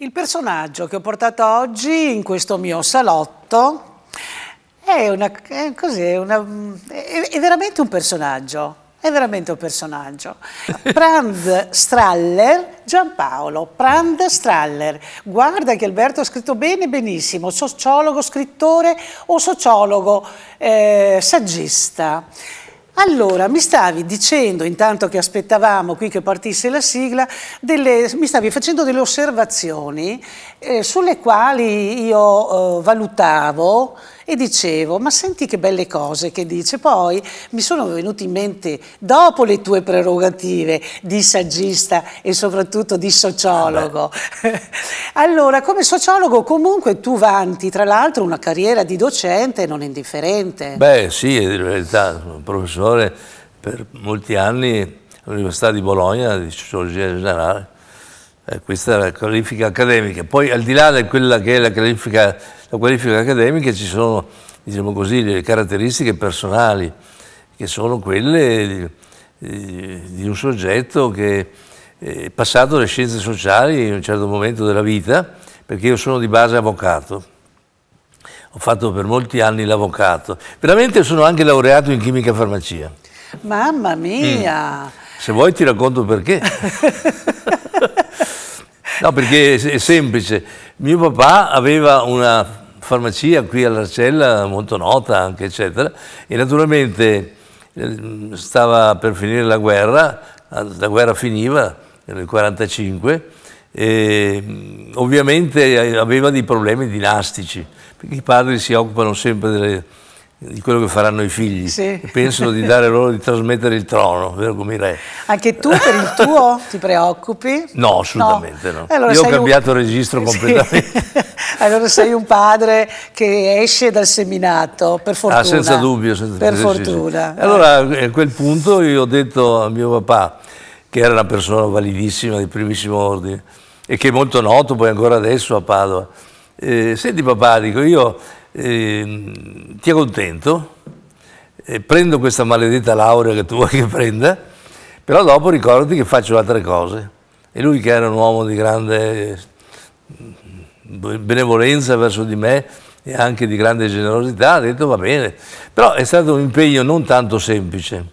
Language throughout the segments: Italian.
Il personaggio che ho portato oggi in questo mio salotto è, una, è, così, una, è, è veramente un personaggio. È veramente un personaggio. Prand Straller, Giampaolo, Prand Straller. Guarda che Alberto ha scritto bene, benissimo. Sociologo, scrittore o sociologo, eh, saggista. Allora, mi stavi dicendo, intanto che aspettavamo qui che partisse la sigla, delle, mi stavi facendo delle osservazioni eh, sulle quali io eh, valutavo e dicevo, ma senti che belle cose che dice. Poi mi sono venuti in mente, dopo le tue prerogative di saggista e soprattutto di sociologo, ah allora come sociologo comunque tu vanti tra l'altro una carriera di docente non indifferente. Beh sì, in realtà sono professore per molti anni all'Università di Bologna di Sociologia Generale eh, questa è la qualifica accademica. Poi al di là di quella che è la qualifica, la qualifica accademica ci sono, diciamo così, le caratteristiche personali, che sono quelle di, di un soggetto che è eh, passato alle scienze sociali in un certo momento della vita, perché io sono di base avvocato. Ho fatto per molti anni l'avvocato. Veramente sono anche laureato in chimica e farmacia. Mamma mia! Mm. Se vuoi ti racconto perché. No, perché è semplice. Mio papà aveva una farmacia qui all'Arcella, molto nota anche, eccetera, e naturalmente ehm, stava per finire la guerra, la guerra finiva nel 1945, e ovviamente eh, aveva dei problemi dinastici, perché i padri si occupano sempre delle di quello che faranno i figli sì. pensano di dare loro di trasmettere il trono, vero come i re. Anche tu per il tuo ti preoccupi? No, assolutamente no. no. Allora Io ho cambiato un... registro completamente. Sì. allora sei un padre che esce dal seminato, per ah, fortuna. Ah, senza dubbio, senza per dubbio, fortuna. Sì, allora a quel punto io ho detto a mio papà, che era una persona validissima di primissimo ordine e che è molto noto poi ancora adesso a Padova, eh, senti papà, dico io eh, ti accontento, eh, prendo questa maledetta laurea che tu vuoi che prenda, però dopo ricordati che faccio altre cose. E lui che era un uomo di grande eh, benevolenza verso di me e anche di grande generosità, ha detto va bene, però è stato un impegno non tanto semplice,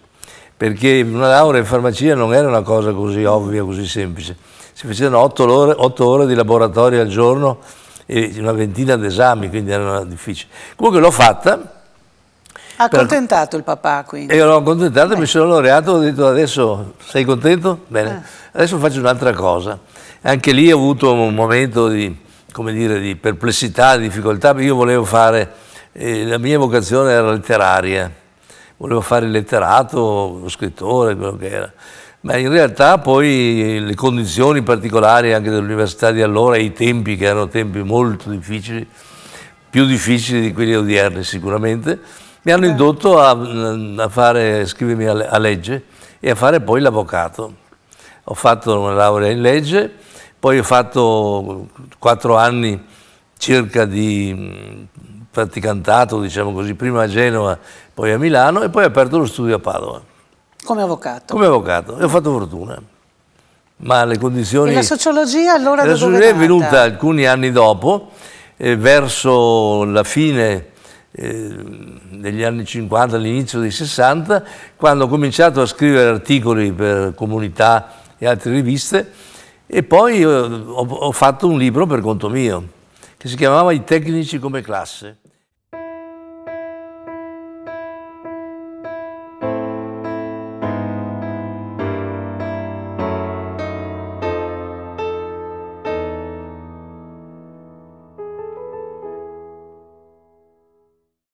perché una laurea in farmacia non era una cosa così ovvia, così semplice. Si facevano otto ore, otto ore di laboratorio al giorno e una ventina d'esami, quindi erano difficili. Comunque l'ho fatta. Ha accontentato per... il papà quindi. E l'ho accontentato, eh. mi sono laureato, ho detto adesso sei contento? Bene, eh. adesso faccio un'altra cosa. Anche lì ho avuto un momento di, dire, di perplessità, di difficoltà, perché io volevo fare, eh, la mia vocazione era letteraria, volevo fare il letterato, lo scrittore, quello che era. Ma in realtà poi le condizioni particolari anche dell'università di allora e i tempi che erano tempi molto difficili, più difficili di quelli odierni sicuramente, mi hanno certo. indotto a, mm, a fare, scrivermi a, a legge e a fare poi l'avvocato. Ho fatto una laurea in legge, poi ho fatto quattro anni circa di mm, praticantato, diciamo così, prima a Genova, poi a Milano e poi ho aperto lo studio a Padova. Come avvocato? Come avvocato, e ho fatto fortuna. Ma le condizioni... E la sociologia allora eh, La sociologia è venuta alcuni anni dopo, eh, verso la fine eh, degli anni 50, all'inizio dei 60, quando ho cominciato a scrivere articoli per comunità e altre riviste e poi eh, ho fatto un libro per conto mio che si chiamava I tecnici come classe.